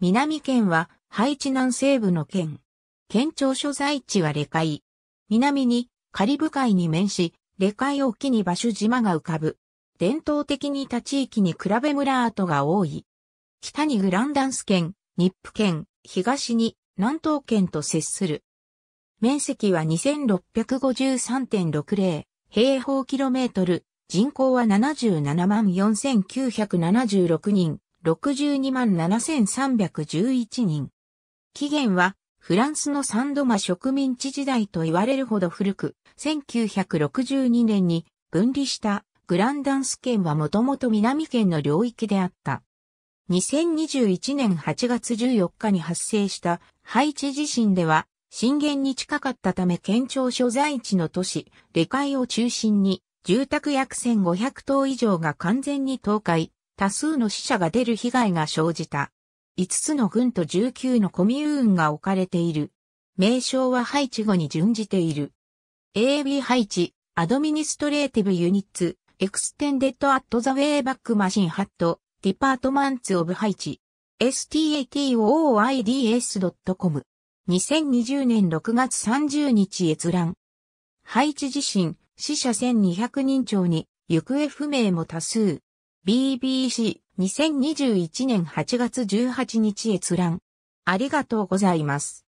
南県は、ハイチ南西部の県。県庁所在地はレカイ。南に、カリブ海に面し、レカイ沖に場所島が浮かぶ。伝統的に他地域に比べ村跡が多い。北にグランダンス県、ニップ県、東に南東県と接する。面積は2653.60平方キロメートル、人口は77万4976人、62万7311人。起源は、フランスのサンドマ植民地時代と言われるほど古く、1962年に分離したグランダンス県はもともと南県の領域であった。2021年8月14日に発生したハイチ地震では、震源に近かったため県庁所在地の都市、レカイを中心に、住宅約1500棟以上が完全に倒壊、多数の死者が出る被害が生じた。5つの軍と19のコミューンが置かれている。名称は配置後に準じている。AB 配置、アドミニストレーティブユニッツ、エクステンデッドアットザウェイバックマシンハット、ディパートマンツオブ配置。statooids.com。2020年6月30日閲覧。配置地震、死者1200人超に、行方不明も多数。BBC 2021年8月18日閲覧。ありがとうございます。